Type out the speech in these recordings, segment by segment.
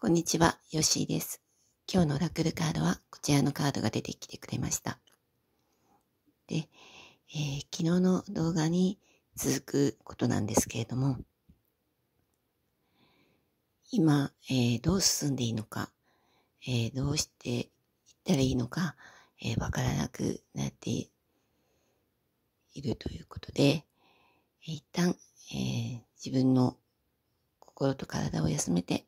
こんにちは、ヨッシーです。今日のラクルカードはこちらのカードが出てきてくれました。で、えー、昨日の動画に続くことなんですけれども、今、えー、どう進んでいいのか、えー、どうしていったらいいのか、えわからなくなっているということで、一旦、え自分の心と体を休めて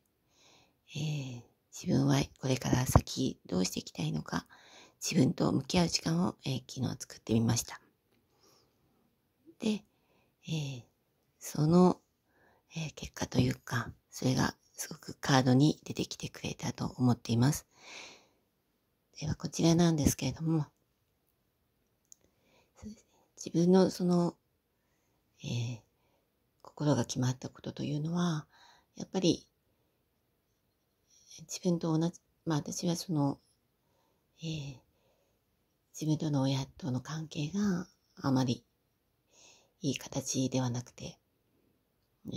えー、自分はこれから先どうしていきたいのか、自分と向き合う時間を、えー、昨日作ってみました。で、えー、その、え結果というか、それがすごくカードに出てきてくれたと思っています。では、こちらなんですけれども、自分のその、えー、心が決まったことというのは、やっぱり自分と同じ、まあ私はその、えー、自分との親との関係があまりいい形ではなくて、え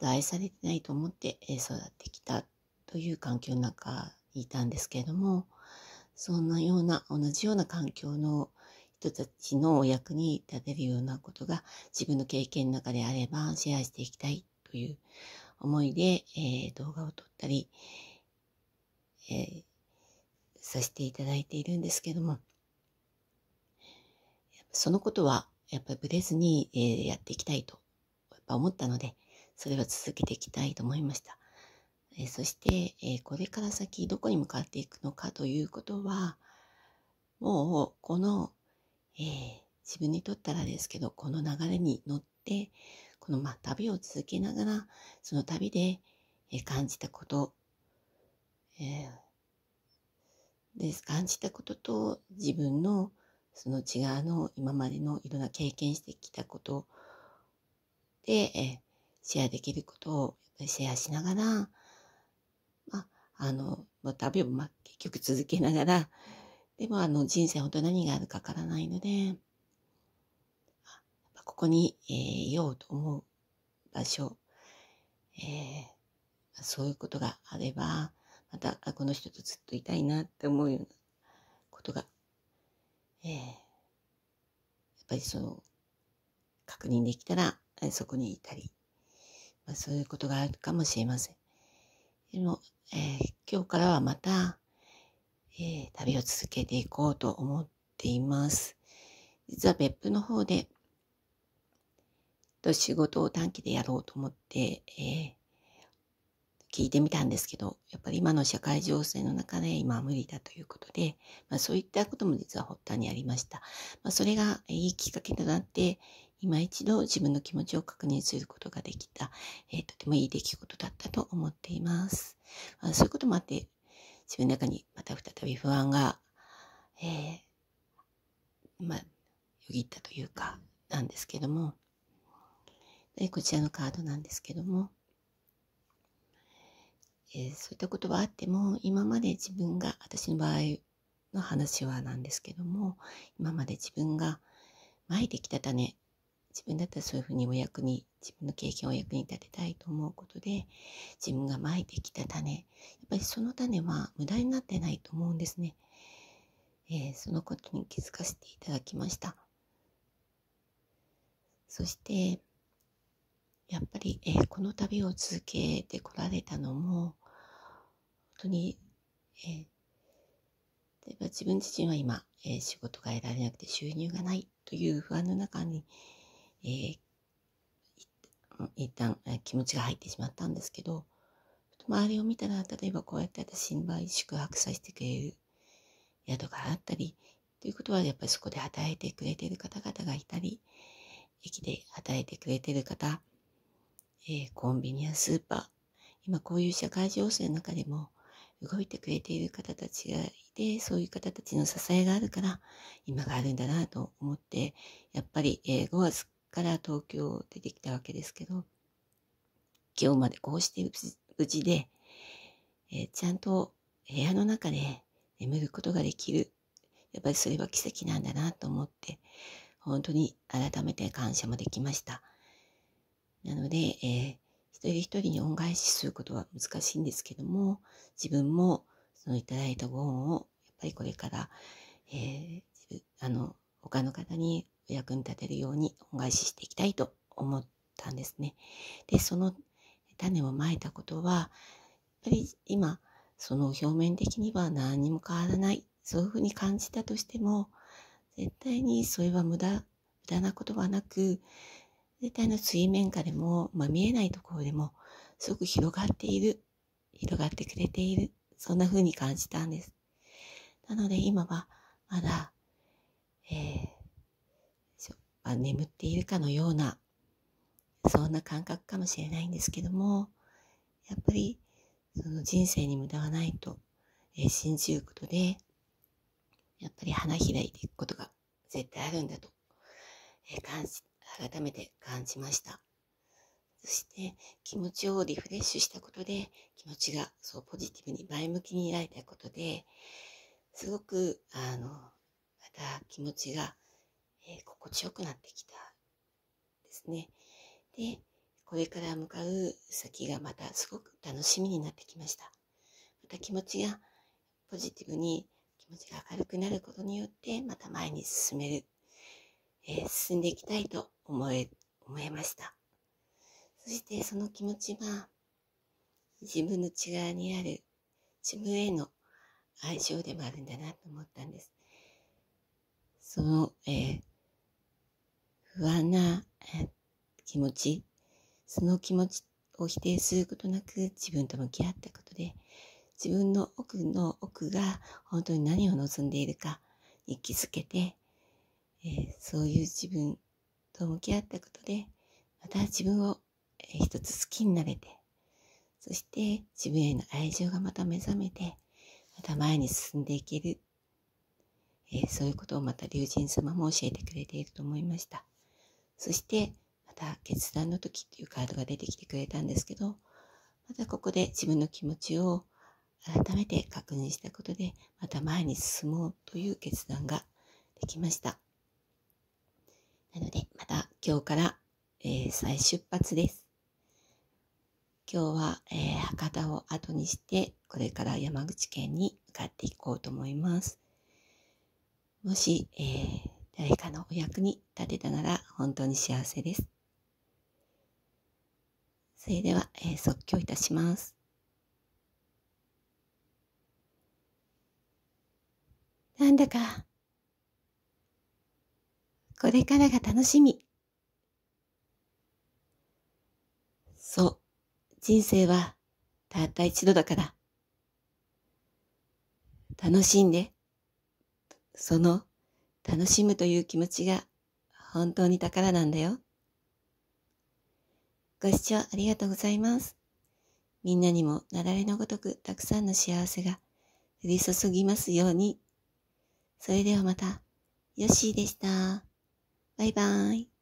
ー、愛されてないと思って育ってきたという環境の中にいたんですけれども、そんなような、同じような環境の人たちのお役に立てるようなことが自分の経験の中であればシェアしていきたいという思いで、えー、動画を撮ったり、えー、させていただいているんですけども、そのことはやっぱりブレずに、えー、やっていきたいとやっぱ思ったので、それは続けていきたいと思いました。えー、そして、えー、これから先どこに向かっていくのかということは、もうこの、えー、自分にとったらですけど、この流れに乗って、このまあ旅を続けながら、その旅で感じたこと、えー、です感じたことと自分のその違うの今までのいろんな経験してきたことで、えー、シェアできることをシェアしながら、まあ、あの、まあ、旅をまあ結局続けながら、でもあの人生本当何があるかわからないので、ここに、えー、いようと思う場所、えー、そういうことがあれば、また、この人とずっといたいなって思うようなことが、えー、やっぱりその、確認できたら、そこにいたり、まあ、そういうことがあるかもしれません。でも、えー、今日からはまた、えー、旅を続けていこうと思っています。実は別府の方で、と仕事を短期でやろうと思って、えー、聞いてみたんですけど、やっぱり今の社会情勢の中で今は無理だということで、まあ、そういったことも実は発端にありました。まあ、それがいいきっかけとなって、今一度自分の気持ちを確認することができた、えー、とてもいい出来事だったと思っています。まあ、そういうこともあって、自分の中にまた再び不安が、えー、まあ、よぎったというか、なんですけども、えこちらのカードなんですけども、えそういったことはあっても今まで自分が私の場合の話はなんですけども今まで自分がまいてきた種自分だったらそういうふうにお役に自分の経験をお役に立てたいと思うことで自分がまいてきた種やっぱりその種は無駄になってないと思うんですね、えー、そのことに気づかせていただきましたそしてやっぱり、えー、この旅を続けてこられたのも、本当に、えー、例えば自分自身は今、えー、仕事が得られなくて収入がないという不安の中に、えー、一旦、え気持ちが入ってしまったんですけど、周りを見たら、例えばこうやって私の場合、宿泊させてくれる宿があったり、ということはやっぱりそこで働いてくれてる方々がいたり、駅で働いてくれてる方えー、コンビニやスーパー、今こういう社会情勢の中でも動いてくれている方たちがいて、そういう方たちの支えがあるから、今があるんだなと思って、やっぱり、えー、5月から東京出てきたわけですけど、今日までこうして無事で、えー、ちゃんと部屋の中で眠ることができる。やっぱりそれは奇跡なんだなと思って、本当に改めて感謝もできました。なので、えー、一人一人に恩返しすることは難しいんですけども、自分もそのいただいたご恩を、やっぱりこれから、えー、あの、他の方にお役に立てるように恩返ししていきたいと思ったんですね。で、その種をまいたことは、やっぱり今、その表面的には何にも変わらない、そういうふうに感じたとしても、絶対にそれは無駄、無駄なことはなく、絶対の水面下でも、まあ、見えないところでも、すごく広がっている、広がってくれている、そんな風に感じたんです。なので今はまだ、えー、まあ、眠っているかのような、そんな感覚かもしれないんですけども、やっぱりその人生に無駄はないと、えー、信じることで、やっぱり花開いていくことが絶対あるんだと、えー、感じ改めて感じました。そして気持ちをリフレッシュしたことで気持ちがそうポジティブに前向きになれたことですごくあのまた気持ちが、えー、心地よくなってきたですね。でこれから向かう先がまたすごく楽しみになってきました。また気持ちがポジティブに気持ちが明るくなることによってまた前に進めるえー、進んでいきたいと思え、思えました。そしてその気持ちは、自分の内側にある自分への愛情でもあるんだなと思ったんです。その、えー、不安な、えー、気持ち、その気持ちを否定することなく自分と向き合ったことで、自分の奥の奥が本当に何を望んでいるかに気づけて、えー、そういう自分と向き合ったことで、また自分を、えー、一つ好きになれて、そして自分への愛情がまた目覚めて、また前に進んでいける、えー、そういうことをまた龍神様も教えてくれていると思いました。そして、また決断の時っていうカードが出てきてくれたんですけど、またここで自分の気持ちを改めて確認したことで、また前に進もうという決断ができました。なので、また今日から、えー、再出発です。今日は、えー、博多を後にして、これから山口県に向かっていこうと思います。もし、えー、誰かのお役に立てたなら本当に幸せです。それでは、えー、即興いたします。なんだかこれからが楽しみ。そう、人生はたった一度だから。楽しんで、その楽しむという気持ちが本当に宝なんだよ。ご視聴ありがとうございます。みんなにもなだれのごとくたくさんの幸せが降り注ぎますように。それではまた、ヨッシーでした。バイバイ。